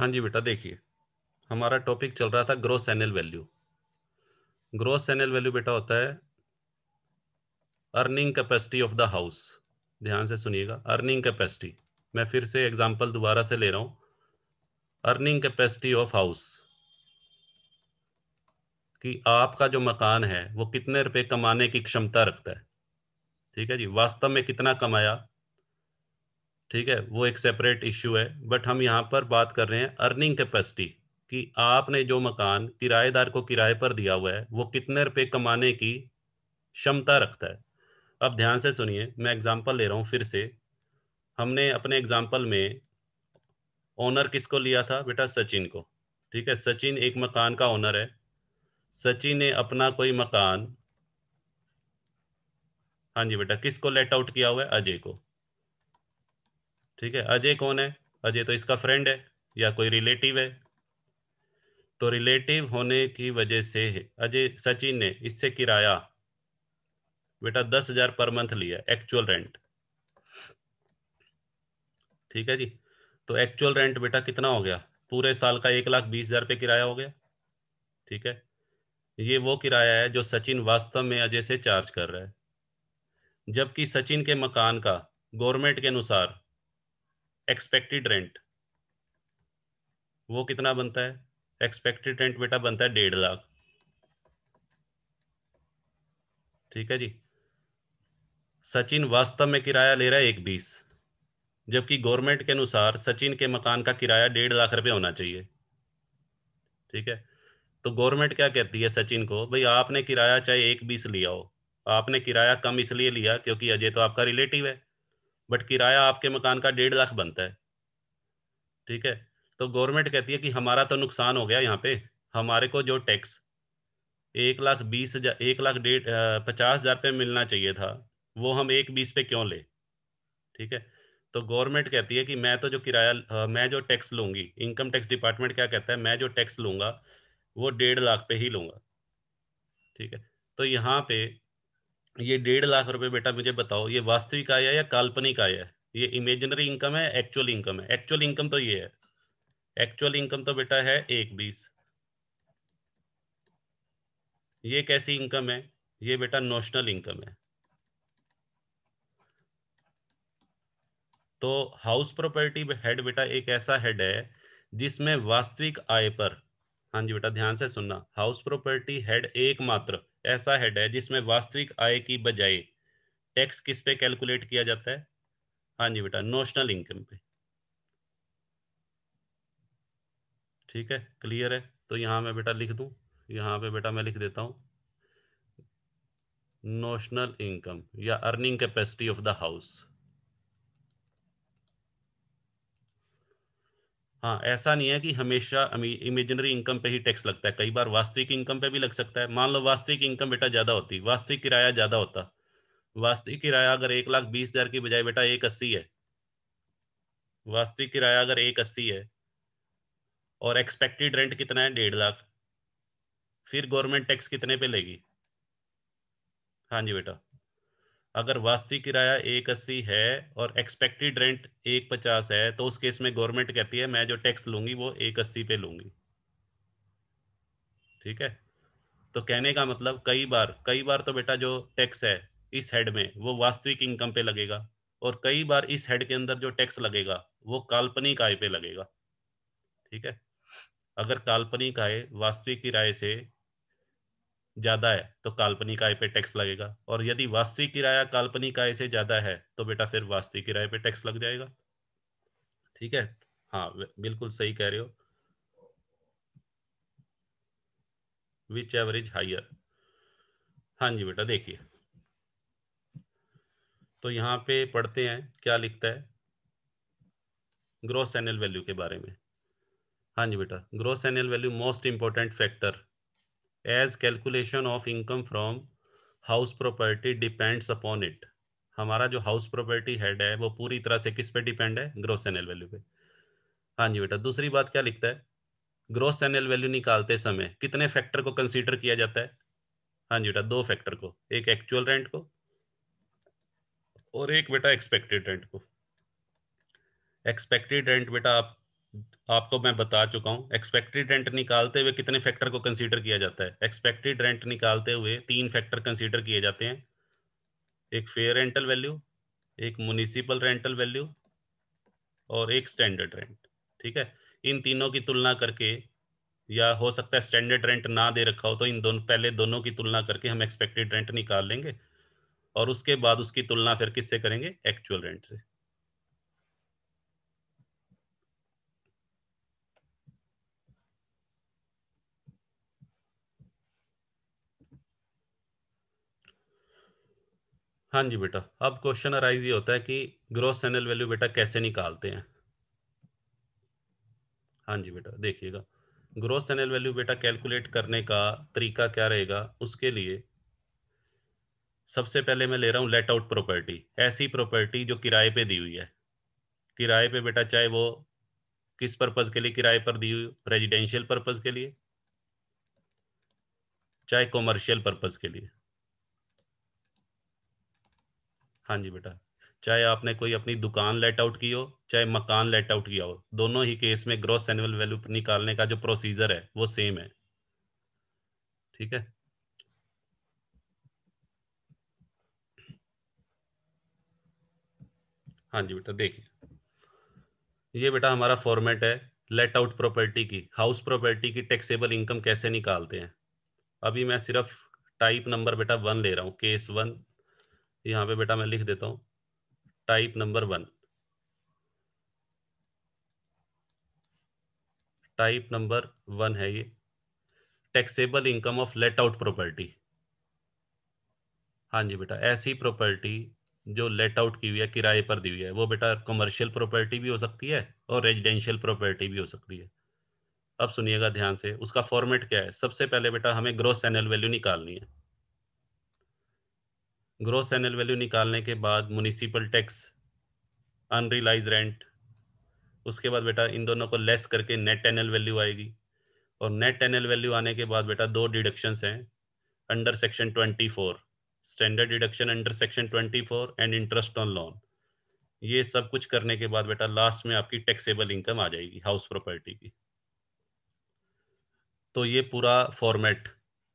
हाँ जी बेटा देखिए हमारा टॉपिक चल रहा था gross anal value gross NL value बेटा होता है earning capacity of the house ध्यान से सुनिएगा अर्निंग कैपेसिटी मैं फिर से एग्जांपल दोबारा से ले रहा हूँ अर्निंग कैपेसिटी ऑफ हाउस कि आपका जो मकान है वो कितने रुपए कमाने की क्षमता रखता है ठीक है जी वास्तव में कितना कमाया ठीक है वो एक सेपरेट इशू है बट हम यहाँ पर बात कर रहे हैं अर्निंग कैपेसिटी कि आपने जो मकान किराएदार को किराए पर दिया हुआ है वो कितने रुपए कमाने की क्षमता रखता है अब ध्यान से सुनिए मैं एग्जाम्पल ले रहा हूँ फिर से हमने अपने एग्जाम्पल में ओनर किसको लिया था बेटा सचिन को ठीक है सचिन एक मकान का ओनर है सचिन ने अपना कोई मकान हाँ जी बेटा किसको लेट आउट किया हुआ है अजय को ठीक है अजय कौन है अजय तो इसका फ्रेंड है या कोई रिलेटिव है तो रिलेटिव होने की वजह से अजय सचिन ने इससे किराया बेटा दस हजार पर मंथ लिया एक्चुअल रेंट ठीक है जी तो एक्चुअल रेंट बेटा कितना हो गया पूरे साल का एक लाख बीस हजार पे किराया हो गया ठीक है ये वो किराया है जो सचिन वास्तव में अजय से चार्ज कर रहा है जबकि सचिन के मकान का गवर्नमेंट के अनुसार एक्सपेक्टेड रेंट वो कितना बनता है एक्सपेक्टेड रेंट बेटा बनता है डेढ़ लाख ठीक है जी सचिन वास्तव में किराया ले रहा है एक बीस जबकि गवर्नमेंट के अनुसार सचिन के मकान का किराया डेढ़ लाख रुपए होना चाहिए ठीक है तो गवर्नमेंट क्या कहती है सचिन को भाई आपने किराया चाहे एक बीस लिया हो आपने किराया कम इसलिए लिया क्योंकि अजय तो आपका रिलेटिव है बट किराया आपके मकान का डेढ़ लाख बनता है ठीक है तो गवर्नमेंट कहती है कि हमारा तो नुकसान हो गया यहाँ पे हमारे को जो टैक्स एक लाख बीस हजार एक लाख डेढ़ पचास हजार पे मिलना चाहिए था वो हम एक बीस पे क्यों ले ठीक है तो गवर्नमेंट कहती है कि मैं तो जो किराया मैं जो टैक्स लूंगी इनकम टैक्स डिपार्टमेंट क्या कहता है मैं जो टैक्स लूंगा वो डेढ़ लाख पे ही लूंगा ठीक है तो यहाँ पे ये डेढ़ लाख रुपए बेटा मुझे बताओ ये वास्तविक आय है या काल्पनिक आय है ये इमेजिनरी इनकम है एक्चुअल इनकम है एक्चुअल इनकम तो ये है एक्चुअल इनकम तो बेटा है एक बीस ये कैसी इनकम है ये बेटा नोशनल इनकम है तो हाउस प्रॉपर्टी हेड बेटा एक ऐसा हेड है जिसमें वास्तविक आय पर हाँ जी बेटा ध्यान से सुनना हाउस प्रॉपर्टी हेड एकमात्र ऐसा हेड है जिसमें वास्तविक आय की बजाय टैक्स किस पे कैलकुलेट किया जाता है हाँ जी बेटा नोशनल इनकम पे ठीक है क्लियर है तो यहाँ मैं बेटा लिख दूँ यहाँ पे बेटा मैं लिख देता हूँ नोशनल इनकम या earning capacity of the house हाँ ऐसा नहीं है कि हमेशा इमेजिनरी इनकम पे ही टैक्स लगता है कई बार वास्तविक इनकम पे भी लग सकता है मान लो वास्तविक इनकम बेटा ज्यादा होती वास्तविक किराया ज्यादा होता वास्तविक किराया अगर एक लाख बीस हजार की बजाय बेटा एक अस्सी है वास्तविक किराया अगर एक अस्सी है और एक्सपेक्टेड रेंट कितना है डेढ़ लाख फिर गवर्नमेंट टैक्स कितने पे लेगी हाँ जी बेटा अगर वास्तविक किराया एक अस्सी है और एक्सपेक्टेड रेंट एक पचास है तो उस केस में गवर्नमेंट कहती है मैं जो टैक्स लूंगी वो एक अस्सी पे लूंगी ठीक है तो कहने का मतलब कई बार कई बार तो बेटा जो टैक्स है इस हेड में वो वास्तविक इनकम पे लगेगा और कई बार इस हेड के अंदर जो टैक्स लगेगा वो काल्पनिक आय पे लगेगा ठीक है अगर काल्पनिक आय वास्तविक किराए से ज्यादा है तो काल्पनिक आय पे टैक्स लगेगा और यदि वास्तविक किराया काल्पनिक आय से ज्यादा है तो बेटा फिर वास्तविक किराए पे टैक्स लग जाएगा ठीक है हाँ बिल्कुल सही कह रहे हो विच एवरेज हाइयर हाँ जी बेटा देखिए तो यहाँ पे पढ़ते हैं क्या लिखता है ग्रोस एनल वैल्यू के बारे में हाँ जी बेटा gross anal value most important factor as calculation of income from house property depends upon it हमारा जो हाउस प्रॉपर्टी हेड है वो पूरी तरह से किस पे डिपेंड है ग्रोस एनएल वैल्यू पे हाँ जी बेटा दूसरी बात क्या लिखता है ग्रोस एनएल वैल्यू निकालते समय कितने फैक्टर को कंसीडर किया जाता है हाँ जी बेटा दो फैक्टर को एक एक्चुअल रेंट को और एक बेटा एक्सपेक्टेड रेंट को एक्सपेक्टेड रेंट बेटा आप आपको मैं बता चुका हूँ एक्सपेक्टेड रेंट निकालते हुए कितने फैक्टर को कंसीडर किया जाता है एक्सपेक्टेड रेंट निकालते हुए तीन फैक्टर कंसीडर किए जाते हैं एक फेयर रेंटल वैल्यू एक म्यूनिसिपल रेंटल वैल्यू और एक स्टैंडर्ड रेंट ठीक है इन तीनों की तुलना करके या हो सकता है स्टैंडर्ड रेंट ना दे रखा हो तो इन दोनों पहले दोनों की तुलना करके हम एक्सपेक्टेड रेंट निकाल लेंगे और उसके बाद उसकी तुलना फिर किससे करेंगे एक्चुअल रेंट से हाँ जी बेटा अब क्वेश्चन अराइज ये होता है कि ग्रोथ सैनल वैल्यू बेटा कैसे निकालते हैं हाँ जी बेटा देखिएगा ग्रोथ सैनल वैल्यू बेटा कैलकुलेट करने का तरीका क्या रहेगा उसके लिए सबसे पहले मैं ले रहा हूँ लेट आउट प्रॉपर्टी ऐसी प्रॉपर्टी जो किराए पे दी हुई है किराए पे बेटा चाहे वो किस पर्पज के लिए किराए पर दी हुई रेजिडेंशियल पर्पज के लिए चाहे कॉमर्शियल पर्पज के लिए हाँ जी बेटा चाहे आपने कोई अपनी दुकान लेट आउट की हो चाहे मकान लेट आउट किया हो दोनों ही केस में ग्रॉस एनुअल वैल्यू निकालने का जो प्रोसीजर है वो सेम है ठीक है हाँ जी बेटा देखिए ये बेटा हमारा फॉर्मेट है लेट आउट प्रॉपर्टी की हाउस प्रॉपर्टी की टैक्सेबल इनकम कैसे निकालते हैं अभी मैं सिर्फ टाइप नंबर बेटा वन ले रहा हूँ केस वन यहाँ पे बेटा मैं लिख देता हूं type number one type number one है ये taxable income of let out property हाँ जी बेटा ऐसी प्रॉपर्टी जो लेट आउट की हुई है किराए पर दी हुई है वो बेटा कमर्शियल प्रॉपर्टी भी हो सकती है और रेजिडेंशियल प्रॉपर्टी भी हो सकती है अब सुनिएगा ध्यान से उसका फॉर्मेट क्या है सबसे पहले बेटा हमें ग्रोस एनल वैल्यू निकालनी है ग्रोस एनएल वैल्यू निकालने के बाद म्यूनिसिपल टैक्स अनरियलाइज रेंट उसके बाद बेटा इन दोनों को लेस करके नेट एनएल वैल्यू आएगी और नेट एनएल वैल्यू आने के बाद बेटा दो डिडक्शंस हैं under section 24 standard deduction under section 24 and interest on loan ये सब कुछ करने के बाद बेटा लास्ट में आपकी टैक्सेबल इनकम आ जाएगी हाउस प्रॉपर्टी की तो ये पूरा फॉर्मेट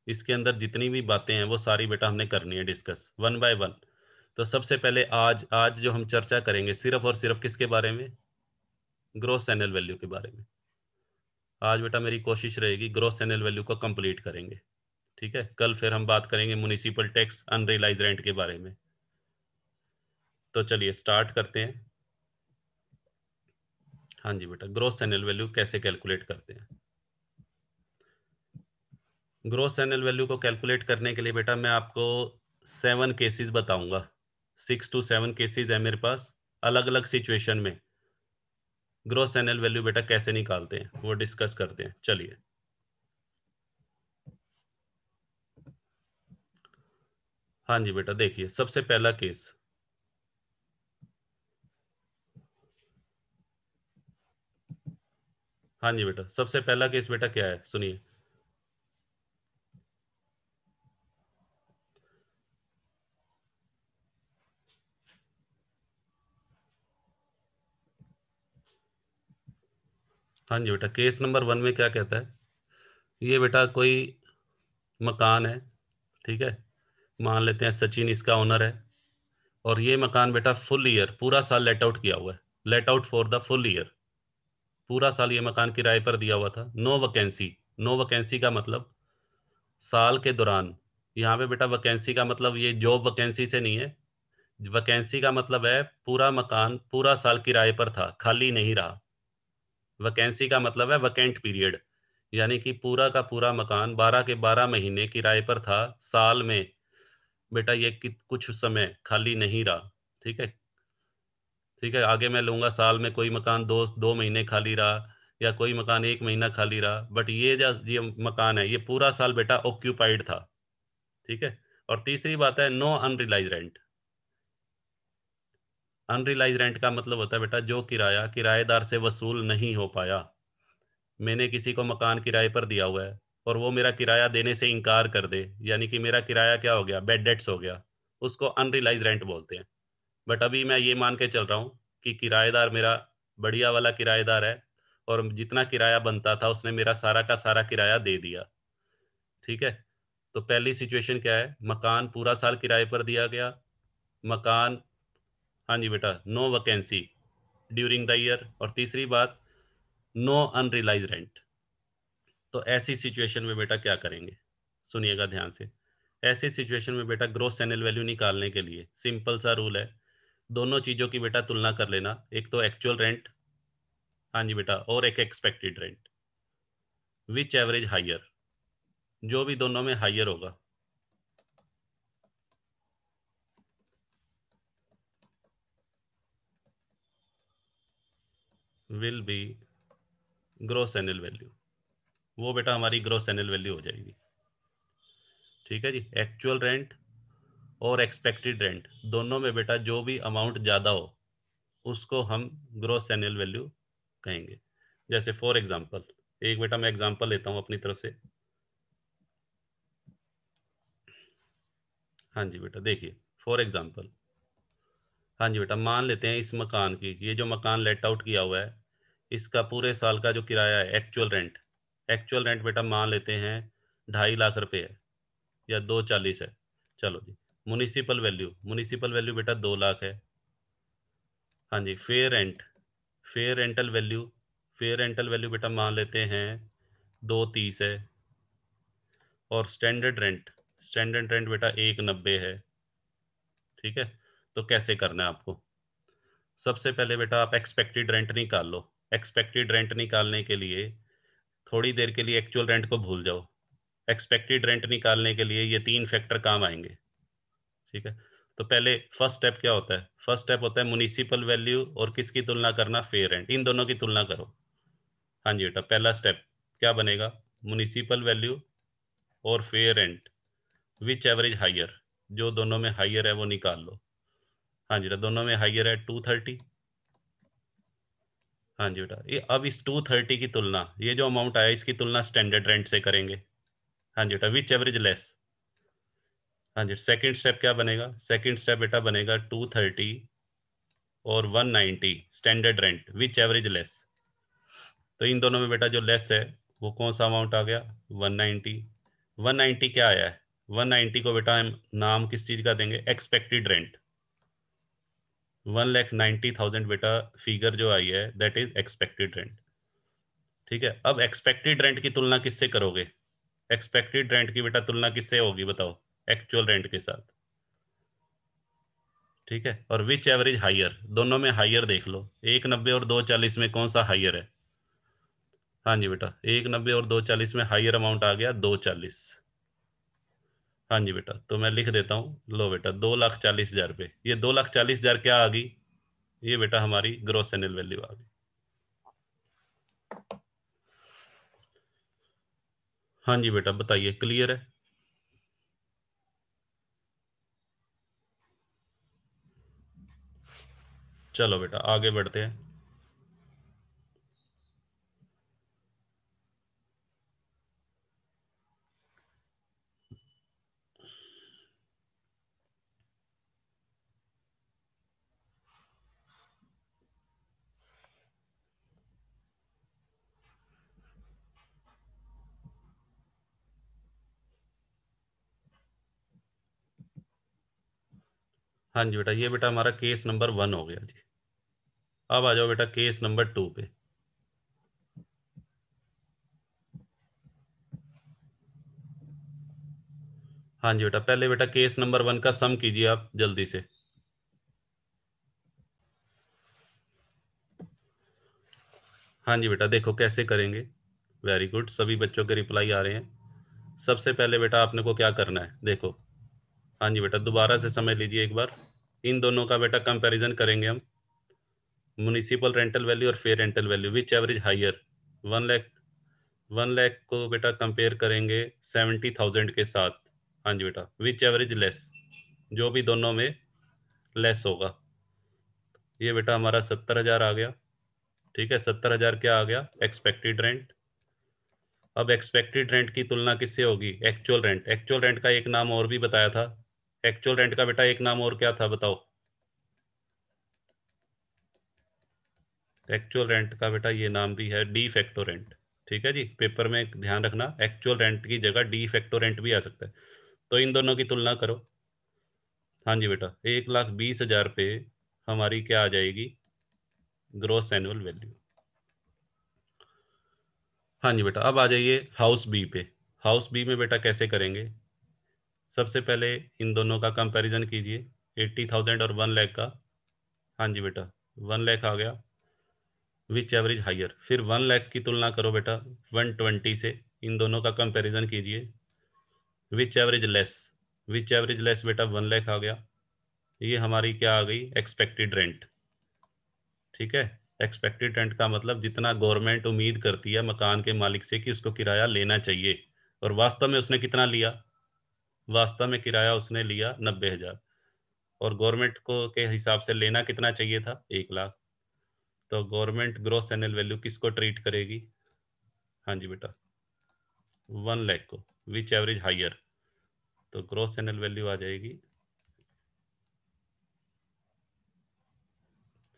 इसके अंदर जितनी भी बातें हैं वो सारी बेटा हमने करनी है डिस्कस वन बाय वन तो सबसे पहले आज आज जो हम चर्चा करेंगे सिर्फ और सिर्फ किसके बारे में ग्रोथ एनएल वैल्यू के बारे में आज बेटा मेरी कोशिश रहेगी ग्रोथ सैनल वैल्यू को कंप्लीट करेंगे ठीक है कल फिर हम बात करेंगे म्यूनिसिपल टैक्स अनरियलाइज रेंट के बारे में तो चलिए स्टार्ट करते हैं हाँ जी बेटा ग्रोथ एनएल वैल्यू कैसे कैलकुलेट करते हैं ग्रोस एनुअल वैल्यू को कैलकुलेट करने के लिए बेटा मैं आपको सेवन केसेस बताऊंगा सिक्स टू सेवन केसेस है मेरे पास अलग अलग सिचुएशन में ग्रोस एनुअल वैल्यू बेटा कैसे निकालते हैं वो डिस्कस करते हैं चलिए हाँ जी बेटा देखिए सबसे पहला केस हाँ जी बेटा सबसे पहला केस बेटा क्या है सुनिए हाँ जी बेटा केस नंबर वन में क्या कहता है ये बेटा कोई मकान है ठीक है मान लेते हैं सचिन इसका ओनर है और ये मकान बेटा फुल ईयर पूरा साल लेट आउट किया हुआ है let out for the full year पूरा साल ये मकान किराए पर दिया हुआ था नो वैकेंसी नो वैकेंसी का मतलब साल के दौरान यहाँ पे बेटा वैकेंसी का मतलब ये जॉब वैकेंसी से नहीं है वैकेंसी का मतलब है पूरा मकान पूरा साल किराए पर था खाली नहीं रहा वैकेंसी का मतलब है वैकेंट पीरियड यानी कि पूरा का पूरा मकान 12 के 12 महीने किराए पर था साल में बेटा ये कुछ समय खाली नहीं रहा ठीक है ठीक है आगे मैं लूंगा साल में कोई मकान दो दो महीने खाली रहा या कोई मकान एक महीना खाली रहा बट ये जो ये मकान है ये पूरा साल बेटा ऑक्यूपाइड था ठीक है और तीसरी बात है no unrealised rent unrealised rent का मतलब होता है बेटा जो किराया किराएदार से वसूल नहीं हो पाया मैंने किसी को मकान किराए पर दिया हुआ है और वो मेरा किराया देने से इनकार कर दे यानी कि मेरा किराया क्या हो गया बेड डेट्स हो गया उसको अनरिलाइज रेंट बोलते हैं बट अभी मैं ये मान के चल रहा हूँ कि किराएदार मेरा बढ़िया वाला किराएदार है और जितना किराया बनता था उसने मेरा सारा का सारा किराया दे दिया ठीक है तो पहली सिचुएशन क्या है मकान पूरा साल किराए पर दिया गया मकान हाँ जी बेटा no vacancy during the year और तीसरी बात नो अनरिलाइज रेंट तो ऐसी सिचुएशन में बेटा क्या करेंगे सुनिएगा ध्यान से ऐसी सिचुएशन में बेटा ग्रोथ सैनल वैल्यू निकालने के लिए सिंपल सा रूल है दोनों चीज़ों की बेटा तुलना कर लेना एक तो एक्चुअल रेंट हाँ जी बेटा और एक expected rent whichever higher जो भी दोनों में हाइयर होगा will be gross annual value वो बेटा हमारी ग्रोस एनुअल वैल्यू हो जाएगी ठीक है जी एक्चुअल रेंट और एक्सपेक्टेड रेंट दोनों में बेटा जो भी अमाउंट ज़्यादा हो उसको हम ग्रोस एनुअल वैल्यू कहेंगे जैसे फॉर एग्जांपल एक बेटा मैं एग्जांपल लेता हूँ अपनी तरफ से हाँ जी बेटा देखिए फॉर एग्जांपल हाँ जी बेटा मान लेते हैं इस मकान की ये जो मकान लेट आउट किया हुआ है इसका पूरे साल का जो किराया है एक्चुअल रेंट एक्चुअल रेंट बेटा मान लेते हैं ढाई लाख रुपए है या दो चालीस है चलो जी म्यूनिसिपल वैल्यू म्यूनिसिपल वैल्यू बेटा दो लाख है हाँ जी fair rent fair rental value fair rental value बेटा मान लेते हैं दो तीस है और स्टैंडर्ड रेंट स्टैंडर्ड रेंट बेटा एक नब्बे है ठीक है तो कैसे करना है आपको सबसे पहले बेटा आप एक्सपेक्टेड रेंट निकाल लो एक्सपेक्टेड रेंट निकालने के लिए थोड़ी देर के लिए एक्चुअल रेंट को भूल जाओ एक्सपेक्टेड रेंट निकालने के लिए ये तीन फैक्टर काम आएंगे ठीक है तो पहले फर्स्ट स्टेप क्या होता है फर्स्ट स्टेप होता है म्यूनिसिपल वैल्यू और किसकी तुलना करना फेयर रेंट इन दोनों की तुलना करो हाँ जी बेटा पहला स्टेप क्या बनेगा म्यूनिसिपल वैल्यू और fair rent whichever higher जो दोनों में हायर है वो निकाल लो हाँ जी बेटा दोनों में हाइयर है टू थर्टी हाँ जी बेटा ये अब इस टू थर्टी की तुलना ये जो अमाउंट आया इसकी तुलना स्टैंडर्ड रेंट से करेंगे हाँ जी बेटा विच एवरेज लेस हाँ जी सेकंड स्टेप क्या बनेगा सेकंड स्टेप बेटा बनेगा टू थर्टी और one ninety standard rent whichever less तो इन दोनों में बेटा जो लेस है वो कौन सा अमाउंट आ गया वन नाइन्टी वन नाइन्टी क्या आया है वन नाइन्टी को बेटा हम नाम किस चीज़ का देंगे expected rent one lakh ninety thousand बेटा फिगर जो आई है दैट इज एक्सपेक्टेड रेंट ठीक है अब एक्सपेक्टेड रेंट की तुलना किससे करोगे एक्सपेक्टेड रेंट की बेटा तुलना किससे होगी बताओ एक्चुअल रेंट के साथ ठीक है और विच एवरेज हायर दोनों में हायर देख लो एक नब्बे और दो चालीस में कौन सा हायर है हाँ जी बेटा एक नब्बे और दो चालीस में हायर अमाउंट आ गया दो चालीस हाँ जी बेटा तो मैं लिख देता हूँ लो बेटा दो लाख चालीस हजार रुपये ये दो लाख चालीस हजार क्या आ गई ये बेटा हमारी ग्रोस एनल वैल्यू आ गई हाँ जी बेटा बताइए क्लियर है चलो बेटा आगे बढ़ते हैं हाँ जी बेटा ये बेटा हमारा केस नंबर वन हो गया जी अब आ जाओ बेटा केस नंबर टू पे हाँ जी बेटा पहले बेटा केस नंबर वन का सम कीजिए आप जल्दी से हाँ जी बेटा देखो कैसे करेंगे वेरी गुड सभी बच्चों के रिप्लाई आ रहे हैं सबसे पहले बेटा आपने को क्या करना है देखो हाँ जी बेटा दोबारा से समझ लीजिए एक बार इन दोनों का बेटा कंपैरिजन करेंगे हम म्यूनिसिपल रेंटल वैल्यू और fair rental value whichever higher one lakh one lakh को बेटा कंपेयर करेंगे सेवेंटी थाउजेंड के साथ हाँ जी बेटा विच एवरेज लेस जो भी दोनों में लेस होगा ये बेटा हमारा सत्तर हजार आ गया ठीक है सत्तर हजार क्या आ गया एक्सपेक्टेड रेंट अब एक्सपेक्टेड रेंट की तुलना किससे होगी एक्चुअल रेंट एक्चुअल रेंट का एक नाम और भी बताया था एक्चुअल रेंट का बेटा एक नाम और क्या था बताओ एक्चुअल रेंट का बेटा ये नाम भी है डी फैक्टो रेंट ठीक है जी पेपर में ध्यान रखना एक्चुअल रेंट की जगह डी फैक्टो रेंट भी आ सकता है तो इन दोनों की तुलना करो हाँ जी बेटा एक लाख बीस हजार पे हमारी क्या आ जाएगी ग्रोस एनुअल वैल्यू हाँ जी बेटा अब आ जाइए हाउस बी पे हाउस बी में बेटा कैसे करेंगे सबसे पहले इन दोनों का कंपैरिजन कीजिए एट्टी थाउजेंड और वन लैख का हाँ जी बेटा वन लैख आ गया विच एवरेज हायर फिर वन लैख की तुलना करो बेटा वन ट्वेंटी से इन दोनों का कंपैरिजन कीजिए whichever less whichever less बेटा वन लैख आ गया ये हमारी क्या आ गई एक्सपेक्टेड रेंट ठीक है एक्सपेक्टेड रेंट का मतलब जितना गवर्नमेंट उम्मीद करती है मकान के मालिक से कि उसको किराया लेना चाहिए और वास्तव में उसने कितना लिया वास्तव में किराया उसने लिया नब्बे हजार और गवर्नमेंट को के हिसाब से लेना कितना चाहिए था एक लाख तो गवर्नमेंट ग्रोस एनल वैल्यू किसको ट्रीट करेगी हाँ जी बेटा वन लैख को विच एवरेज हाइयर तो ग्रोस एनएल वैल्यू आ जाएगी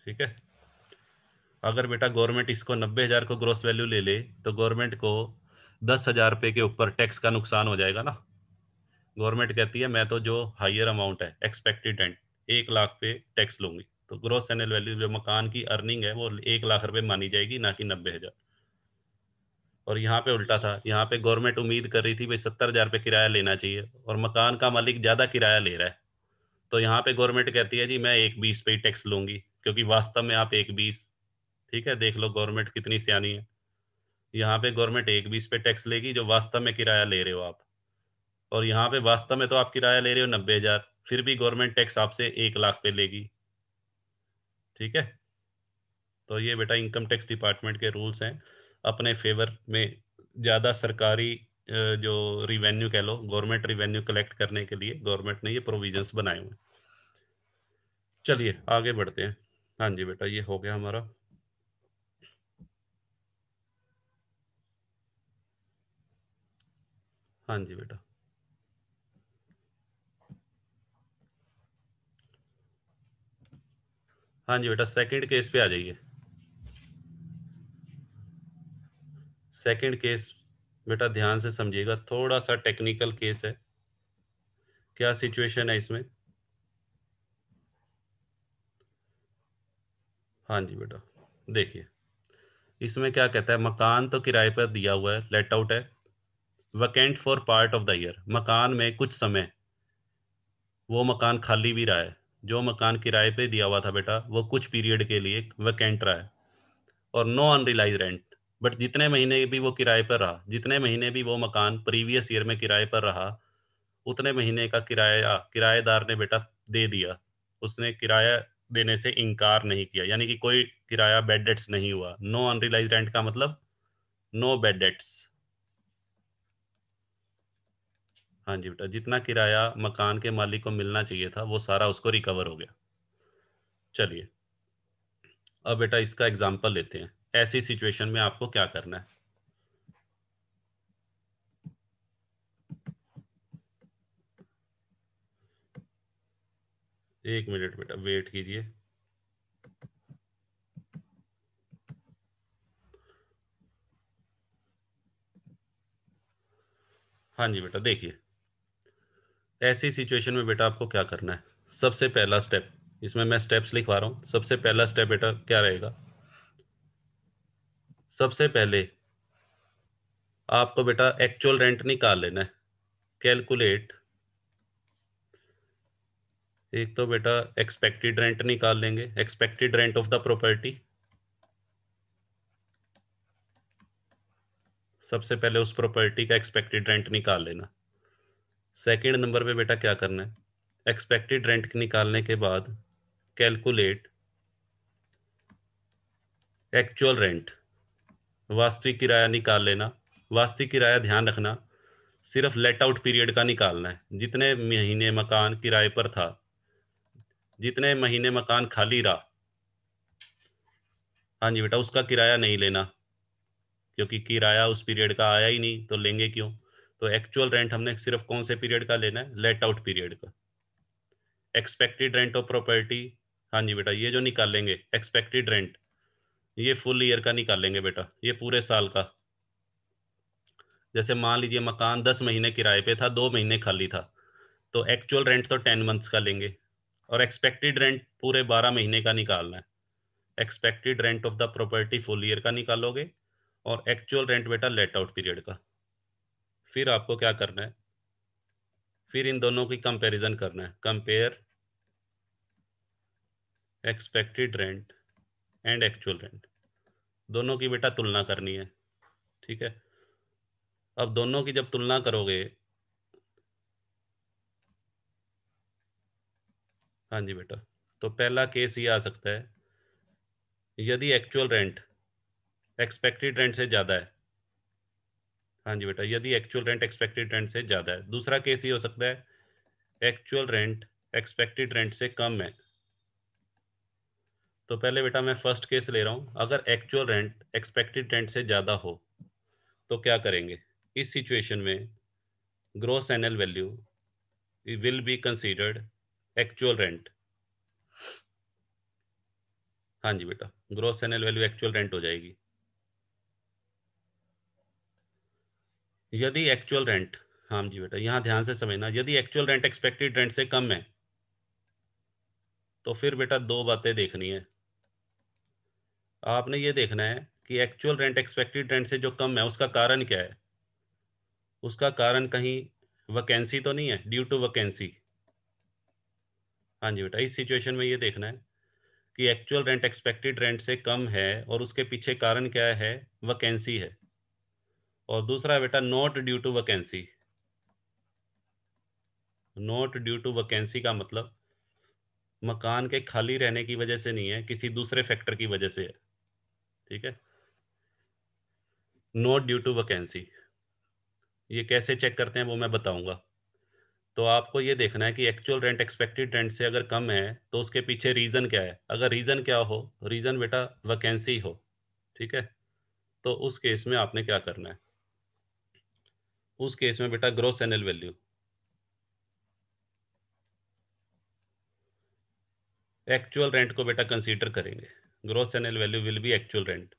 ठीक है अगर बेटा गवर्नमेंट इसको नब्बे हजार को ग्रोस वैल्यू ले ले तो गवर्नमेंट को दस हजार रुपए के ऊपर टैक्स का नुकसान हो जाएगा ना गवर्नमेंट कहती है मैं तो जो हायर अमाउंट है एक्सपेक्टेड एंड एक लाख पे टैक्स लूंगी तो ग्रोस एनल वैल्यू जो मकान की अर्निंग है वो एक लाख रुपए मानी जाएगी ना कि नब्बे हजार और यहाँ पे उल्टा था यहाँ पे गवर्नमेंट उम्मीद कर रही थी भाई सत्तर हजार रुपये किराया लेना चाहिए और मकान का मालिक ज्यादा किराया ले रहा है तो यहाँ पे गवर्नमेंट कहती है जी मैं एक बीस पे ही टैक्स लूंगी क्योंकि वास्तव में आप एक बीस ठीक है देख लो गवर्नमेंट कितनी सियानी है यहाँ पे गवर्नमेंट एक बीस पे टैक्स लेगी जो वास्तव में किराया ले रहे हो आप और यहाँ पे वास्तव में तो आप किराया ले रहे हो नब्बे हजार फिर भी गवर्नमेंट टैक्स आपसे एक लाख पे लेगी ठीक है तो ये बेटा इनकम टैक्स डिपार्टमेंट के रूल्स हैं अपने फेवर में ज़्यादा सरकारी जो रिवेन्यू कह लो गवर्नमेंट रिवेन्यू कलेक्ट करने के लिए गवर्नमेंट ने ये प्रोविजंस बनाए हुए चलिए आगे बढ़ते हैं हाँ जी बेटा ये हो गया हमारा हाँ जी बेटा हाँ जी बेटा सेकंड केस पे आ जाइए सेकंड केस बेटा ध्यान से समझिएगा थोड़ा सा टेक्निकल केस है क्या सिचुएशन है इसमें हाँ जी बेटा देखिए इसमें क्या कहता है मकान तो किराए पर दिया हुआ है लेट आउट है vacant for part of the year मकान में कुछ समय वो मकान खाली भी रहा है जो मकान किराए पे दिया हुआ था बेटा वो कुछ पीरियड के लिए वैकेंट रहा है और नो अनरिलाइज रेंट बट जितने महीने भी वो किराए पर रहा जितने महीने भी वो मकान प्रीवियस ईयर में किराए पर रहा उतने महीने का किराया किराएदार ने बेटा दे दिया उसने किराया देने से इनकार नहीं किया यानी कि कोई किराया बेड डेट्स नहीं हुआ नो अनरिलाइज रेंट का मतलब नो बेड डेट्स हाँ जी बेटा जितना किराया मकान के मालिक को मिलना चाहिए था वो सारा उसको रिकवर हो गया चलिए अब बेटा इसका एग्जाम्पल लेते हैं ऐसी सिचुएशन में आपको क्या करना है एक मिनट बेटा वेट कीजिए हाँ जी बेटा देखिए ऐसी सिचुएशन में बेटा आपको क्या करना है सबसे पहला स्टेप इसमें मैं स्टेप्स लिखवा रहा हूं सबसे पहला स्टेप बेटा क्या रहेगा सबसे पहले आपको बेटा एक्चुअल रेंट निकाल लेना है कैलकुलेट एक तो बेटा एक्सपेक्टेड रेंट निकाल लेंगे expected rent of the property सबसे पहले उस प्रॉपर्टी का एक्सपेक्टेड रेंट निकाल लेना सेकेंड नंबर पे बेटा क्या करना है एक्सपेक्टेड रेंट निकालने के बाद कैलकुलेट एक्चुअल रेंट वास्तविक किराया निकाल लेना वास्तविक किराया ध्यान रखना सिर्फ लेट आउट पीरियड का निकालना है जितने महीने मकान किराए पर था जितने महीने मकान खाली रहा हाँ जी बेटा उसका किराया नहीं लेना क्योंकि किराया उस पीरियड का आया ही नहीं तो लेंगे क्यों तो एक्चुअल रेंट हमने सिर्फ कौन से पीरियड का लेना है लेट आउट पीरियड का एक्सपेक्टेड रेंट ऑफ प्रॉपर्टी हाँ जी बेटा ये जो निकालेंगे एक्सपेक्टेड रेंट ये फुल ईयर का निकालेंगे बेटा ये पूरे साल का जैसे मान लीजिए मकान दस महीने किराए पे था दो महीने खाली था तो एक्चुअल रेंट तो टेन मंथ्स का लेंगे और एक्सपेक्टेड रेंट पूरे बारह महीने का निकालना है expected rent of the property full year का निकालोगे और एक्चुअल रेंट बेटा लेट आउट पीरियड का फिर आपको क्या करना है फिर इन दोनों की कंपैरिजन करना है compare expected rent and actual rent दोनों की बेटा तुलना करनी है ठीक है अब दोनों की जब तुलना करोगे हाँ जी बेटा तो पहला केस ये आ सकता है यदि एक्चुअल रेंट एक्सपेक्टेड रेंट से ज़्यादा है हाँ जी बेटा यदि एक्चुअल रेंट एक्सपेक्टेड रेंट से ज़्यादा है दूसरा केस ये हो सकता है एक्चुअल रेंट एक्सपेक्टेड रेंट से कम है तो पहले बेटा मैं फर्स्ट केस ले रहा हूं अगर एक्चुअल रेंट एक्सपेक्टेड रेंट से ज़्यादा हो तो क्या करेंगे इस सिचुएशन में gross L value will be considered actual rent हाँ जी बेटा gross L value actual rent हो जाएगी यदि एक्चुअल रेंट हाँ जी बेटा यहाँ ध्यान से समझना यदि एक्चुअल रेंट एक्सपेक्टेड रेंट से कम है तो फिर बेटा दो बातें देखनी है आपने ये देखना है कि एक्चुअल रेंट एक्सपेक्टेड रेंट से जो कम है उसका कारण क्या है उसका कारण कहीं वैकेंसी तो नहीं है ड्यू टू वैकेंसी हाँ जी बेटा इस सिचुएशन में ये देखना है कि एक्चुअल रेंट एक्सपेक्टेड रेंट से कम है और उसके पीछे कारण क्या है वैकेंसी है और दूसरा बेटा not due to vacancy not due to vacancy का मतलब मकान के खाली रहने की वजह से नहीं है किसी दूसरे फैक्टर की वजह से है ठीक है नोट ड्यू टू वैकेंसी ये कैसे चेक करते हैं वो मैं बताऊंगा तो आपको ये देखना है कि एक्चुअल रेंट एक्सपेक्टेड रेंट से अगर कम है तो उसके पीछे रीज़न क्या है अगर रीज़न क्या हो रीज़न बेटा वैकेंसी हो ठीक है तो उस केस में आपने क्या करना है उस केस में बेटा gross NL value actual rent को बेटा कंसीडर करेंगे gross NL value will be actual rent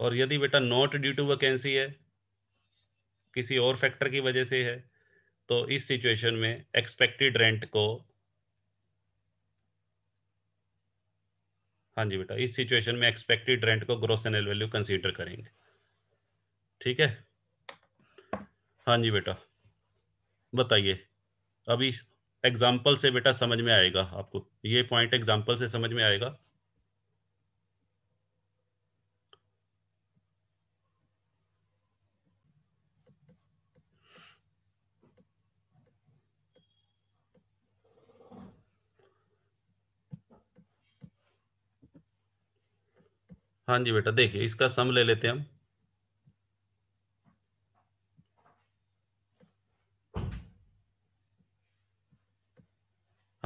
और यदि बेटा नॉट ड्यू टू वैकेंसी है किसी और फैक्टर की वजह से है तो इस सिचुएशन में एक्सपेक्टेड रेंट को हाँ जी बेटा इस सिचुएशन में एक्सपेक्टेड रेंट को ग्रोस एनएल वैल्यू कंसीडर करेंगे ठीक है हाँ जी बेटा बताइए अभी एग्जाम्पल से बेटा समझ में आएगा आपको ये पॉइंट एग्जाम्पल से समझ में आएगा हाँ जी बेटा देखिए इसका सम ले लेते हैं हम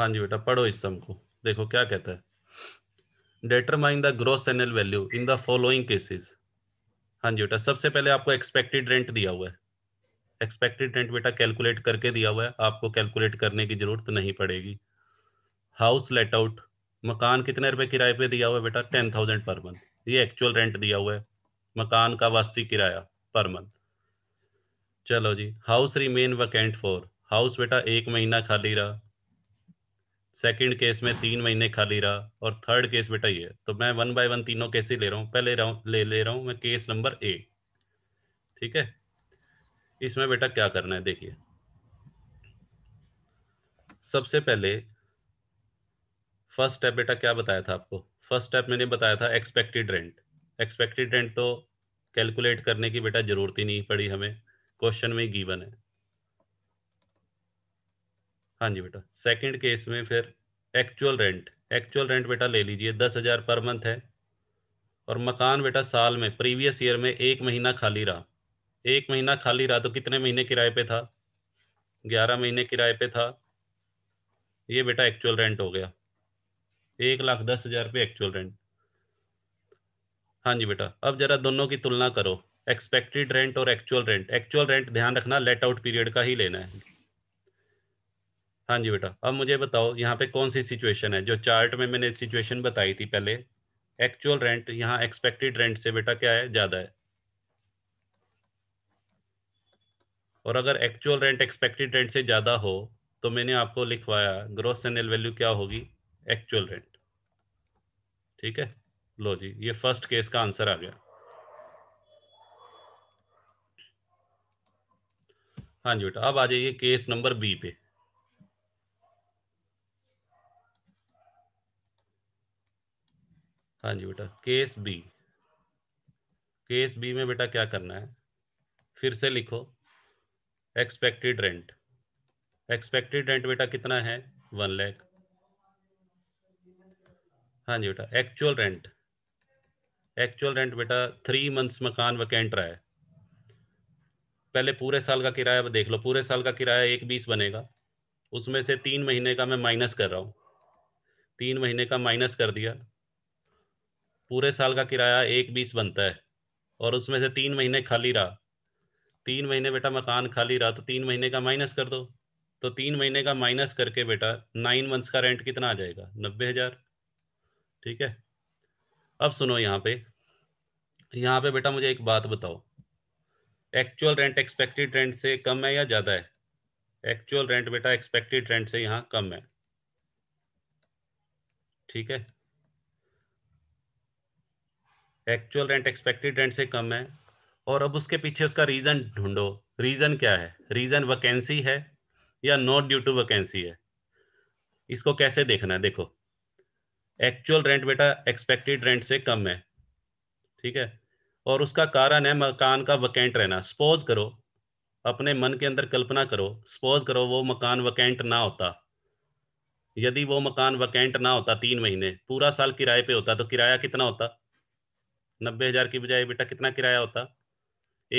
हाँ जी बेटा पढ़ो इस सम को देखो क्या कहता है determine the gross N L value in the following cases हाँ जी बेटा सबसे पहले आपको एक्सपेक्टेड रेंट दिया हुआ है एक्सपेक्टेड रेंट बेटा कैलकुलेट करके दिया हुआ है आपको कैलकुलेट करने की जरूरत नहीं पड़ेगी हाउस लेट आउट मकान कितने रुपए किराए पे दिया हुआ है बेटा टेन थाउजेंड पर मंथ ये एक्चुअल रेंट दिया हुआ है मकान का वास्तविक किराया पर मंथ चलो जी house remain vacant for house बेटा एक महीना खाली रहा सेकंड केस में तीन महीने खाली रहा और थर्ड केस बेटा ये तो मैं वन बाय वन तीनों केस ही ले रहा हूँ पहले रहा हूं, ले ले रहा हूँ मैं केस नंबर ए ठीक है इसमें बेटा क्या करना है देखिए सबसे पहले फर्स्ट स्टेप बेटा क्या बताया था आपको फर्स्ट स्टेप मैंने बताया था एक्सपेक्टेड रेंट एक्सपेक्टेड रेंट तो कैलकुलेट करने की बेटा जरूरत ही नहीं पड़ी हमें क्वेश्चन में गिवन है हाँ जी बेटा सेकंड केस में फिर एक्चुअल रेंट एक्चुअल रेंट बेटा ले लीजिए दस हज़ार पर मंथ है और मकान बेटा साल में प्रीवियस ईयर में एक महीना खाली रहा एक महीना खाली रहा तो कितने महीने किराए पे था ग्यारह महीने किराए पे था ये बेटा एक्चुअल रेंट हो गया एक लाख दस हज़ार रुपये एक्चुअल रेंट हाँ जी बेटा अब जरा दोनों की तुलना करो एक्सपेक्टेड रेंट और एक्चुअल रेंट एक्चुअल रेंट ध्यान रखना लेट आउट पीरियड का ही लेना है हाँ जी बेटा अब मुझे बताओ यहाँ पे कौन सी सिचुएशन है जो चार्ट में मैंने सिचुएशन बताई थी पहले एक्चुअल रेंट यहाँ एक्सपेक्टेड रेंट से बेटा क्या है ज़्यादा है और अगर एक्चुअल रेंट एक्सपेक्टेड रेंट से ज़्यादा हो तो मैंने आपको लिखवाया ग्रोथ सेनल वैल्यू क्या होगी एक्चुअल रेंट ठीक है लो जी ये फर्स्ट केस का आंसर आ गया हाँ जी बेटा अब आ जाइए केस नंबर बी पे हाँ जी बेटा केस बी केस बी में बेटा क्या करना है फिर से लिखो एक्सपेक्टेड रेंट एक्सपेक्टेड रेंट बेटा कितना है वन लैख हाँ जी बेटा एक्चुअल रेंट एक्चुअल रेंट बेटा थ्री मंथ्स मकान वैकेंट रहा है पहले पूरे साल का किराया देख लो पूरे साल का किराया एक बीस बनेगा उसमें से तीन महीने का मैं माइनस कर रहा हूँ तीन महीने का माइनस कर दिया पूरे साल का किराया एक बीस बनता है और उसमें से तीन महीने खाली रहा तीन महीने बेटा मकान खाली रहा तो तीन महीने का माइनस कर दो तो तीन महीने का माइनस करके बेटा नाइन मंथ्स का रेंट कितना आ जाएगा नब्बे हजार ठीक है अब सुनो यहाँ पे यहाँ पे बेटा मुझे एक बात बताओ एक्चुअल रेंट एक्सपेक्टेड रेंट से कम है या ज़्यादा है एक्चुअल रेंट बेटा एक्सपेक्टेड रेंट से यहाँ कम है ठीक है एक्चुअल रेंट एक्सपेक्टेड रेंट से कम है और अब उसके पीछे उसका रीज़न ढूंढो रीज़न क्या है रीज़न वैकेंसी है या नॉट ड्यू टू वैकेंसी है इसको कैसे देखना है देखो एक्चुअल रेंट बेटा एक्सपेक्टेड रेंट से कम है ठीक है और उसका कारण है मकान का वैकेंट रहना सपोज करो अपने मन के अंदर कल्पना करो सपोज करो वो मकान वैकेंट ना होता यदि वो मकान वैकेंट ना होता तीन महीने पूरा साल किराए पे होता तो किराया कितना होता नब्बे हजार की बजाय बेटा कितना किराया होता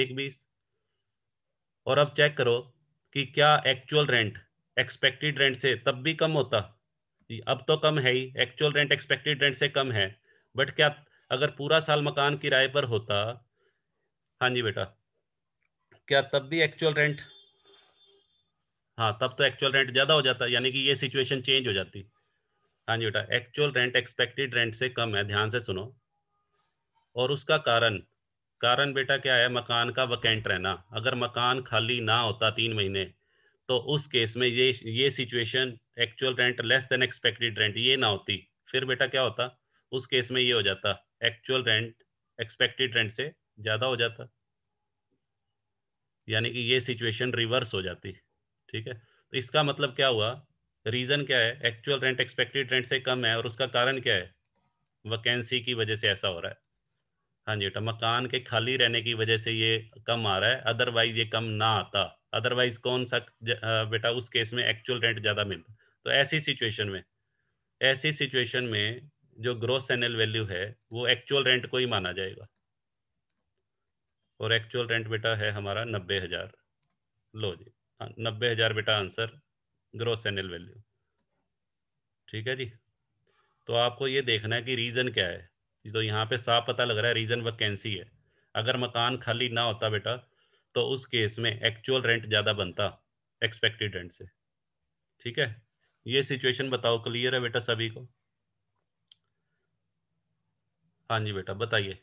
एक बीस और अब चेक करो कि क्या एक्चुअल रेंट एक्सपेक्टेड रेंट से तब भी कम होता अब तो कम है ही एक्चुअल रेंट एक्सपेक्टेड रेंट से कम है बट क्या अगर पूरा साल मकान किराए पर होता हाँ जी बेटा क्या तब भी एक्चुअल रेंट हाँ तब तो एक्चुअल रेंट ज़्यादा हो जाता यानी कि ये सिचुएशन चेंज हो जाती हाँ जी बेटा एक्चुअल रेंट एक्सपेक्टेड रेंट से कम है ध्यान से सुनो और उसका कारण कारण बेटा क्या है मकान का वैकेंट रहना अगर मकान खाली ना होता तीन महीने तो उस केस में ये ये situation actual rent less than expected rent ये ना होती फिर बेटा क्या होता उस केस में ये हो जाता एक्चुअल रेंट एक्सपेक्टेड रेंट से ज़्यादा हो जाता यानी कि ये सिचुएशन रिवर्स हो जाती ठीक है तो इसका मतलब क्या हुआ रीज़न क्या है एक्चुअल रेंट एक्सपेक्टेड रेंट से कम है और उसका कारण क्या है वैकेंसी की वजह से ऐसा हो रहा है हाँ जी बेटा मकान के खाली रहने की वजह से ये कम आ रहा है अदरवाइज ये कम ना आता अदरवाइज कौन सा बेटा उस केस में एक्चुअल रेंट ज़्यादा मिलता तो ऐसी सिचुएशन में ऐसी सिचुएशन में जो ग्रोस एनल वैल्यू है वो एक्चुअल रेंट को ही माना जाएगा और एक्चुअल रेंट बेटा है हमारा नब्बे हज़ार लो जी हाँ, नब्बे हज़ार बेटा आंसर ग्रोस एनल वैल्यू ठीक है जी तो आपको ये देखना है कि रीज़न क्या है तो यहाँ पे साफ पता लग रहा है रीजन वैकेंसी है अगर मकान खाली ना होता बेटा तो उस केस में एक्चुअल रेंट ज़्यादा बनता एक्सपेक्टेड रेंट से ठीक है ये सिचुएशन बताओ क्लियर है बेटा सभी को हाँ जी बेटा बताइए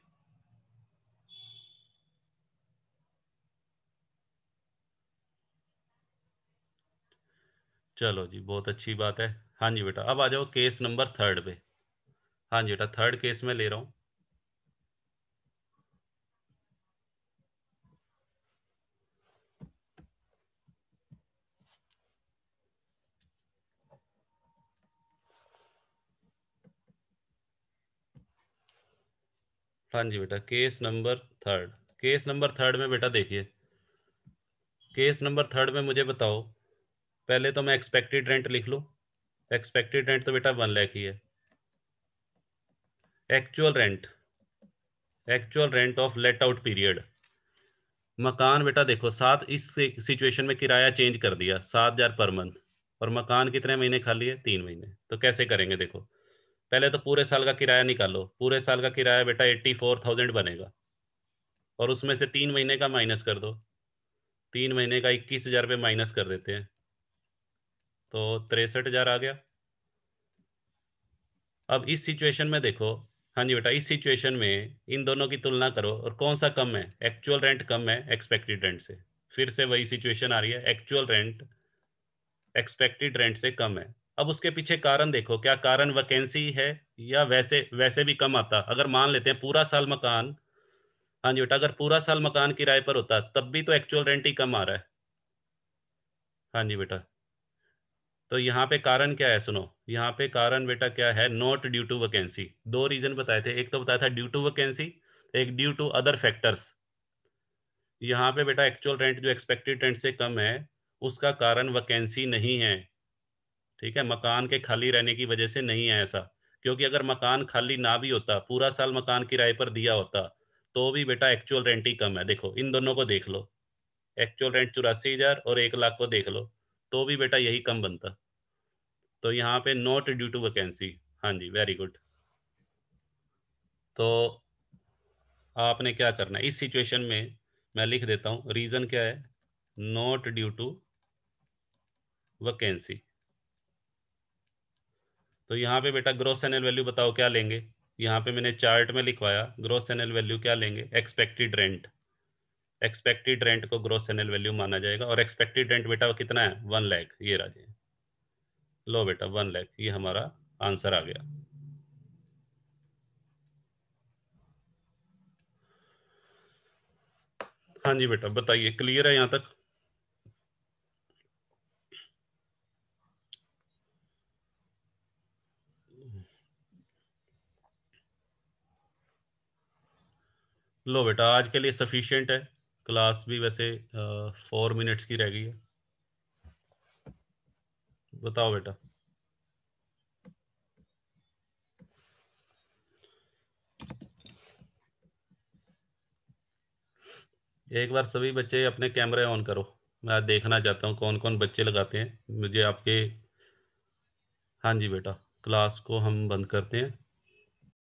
चलो जी बहुत अच्छी बात है हाँ जी बेटा अब आ जाओ केस नंबर थर्ड पे हाँ जी बेटा थर्ड केस में ले रहा हूं हाँ जी बेटा case number third case number third में बेटा देखिए केस नंबर थर्ड में मुझे बताओ पहले तो मैं एक्सपेक्टेड रेंट लिख लूँ एक्सपेक्टेड रेंट तो बेटा वन लैख ही है actual rent actual rent of let out period मकान बेटा देखो सात इस सिचुएशन में किराया चेंज कर दिया सात हजार पर मंथ और मकान कितने महीने खाली है तीन महीने तो कैसे करेंगे देखो पहले तो पूरे साल का किराया निकालो पूरे साल का किराया बेटा एट्टी फोर थाउजेंड बनेगा और उसमें से तीन महीने का माइनस कर दो तीन महीने का इक्कीस हजार रुपये माइनस कर देते हैं तो तिरसठ हजार आ गया अब इस सिचुएशन में देखो हाँ जी बेटा इस सिचुएशन में इन दोनों की तुलना करो और कौन सा कम है एक्चुअल रेंट कम है एक्सपेक्टेड रेंट से फिर से वही सिचुएशन आ रही है एक्चुअल रेंट एक्सपेक्टेड रेंट से कम है अब उसके पीछे कारण देखो क्या कारण वैकेंसी है या वैसे वैसे भी कम आता अगर मान लेते हैं पूरा साल मकान हाँ जी बेटा अगर पूरा साल मकान किराए पर होता तब भी तो एक्चुअल रेंट ही कम आ रहा है हाँ जी बेटा तो यहाँ पे कारण क्या है सुनो यहाँ पे कारण बेटा क्या है नॉट ड्यू टू वैकेंसी दो रीजन बताए थे एक तो बताया था ड्यू टू वैकेंसी एक ड्यू टू अदर फैक्टर्स यहाँ पे बेटा एक्चुअल रेंट जो एक्सपेक्टेड रेंट से कम है उसका कारण वैकेंसी नहीं है ठीक है मकान के खाली रहने की वजह से नहीं है ऐसा क्योंकि अगर मकान खाली ना भी होता पूरा साल मकान किराए पर दिया होता तो भी बेटा एक्चुअल रेंट ही कम है देखो इन दोनों को देख लो एक्चुअल रेंट चौरासी हजार और एक लाख को देख लो तो भी बेटा यही कम बनता तो यहाँ पे नॉट ड्यू टू वैकेंसी हाँ जी वेरी गुड तो आपने क्या करना है इस सिचुएशन में मैं लिख देता हूँ रीज़न क्या है नॉट ड्यू टू वैकेंसी तो यहाँ पे बेटा ग्रोस एनएल वैल्यू बताओ क्या लेंगे यहाँ पे मैंने चार्ट में लिखवाया ग्रोस एनएल वैल्यू क्या लेंगे एक्सपेक्टेड रेंट एक्सपेक्टेड रेंट को ग्रोस एनल वैल्यू माना जाएगा और एक्सपेक्टेड रेंट बेटा कितना है वन लैख ये राजे लो बेटा वन लैख ये हमारा आंसर आ गया हाँ जी बेटा बताइए क्लियर है यहां तक लो बेटा आज के लिए सफिशियंट है क्लास भी वैसे फोर मिनट्स की रह गई है बताओ बेटा एक बार सभी बच्चे अपने कैमरे ऑन करो मैं देखना चाहता हूँ कौन कौन बच्चे लगाते हैं मुझे आपके हाँ जी बेटा क्लास को हम बंद करते हैं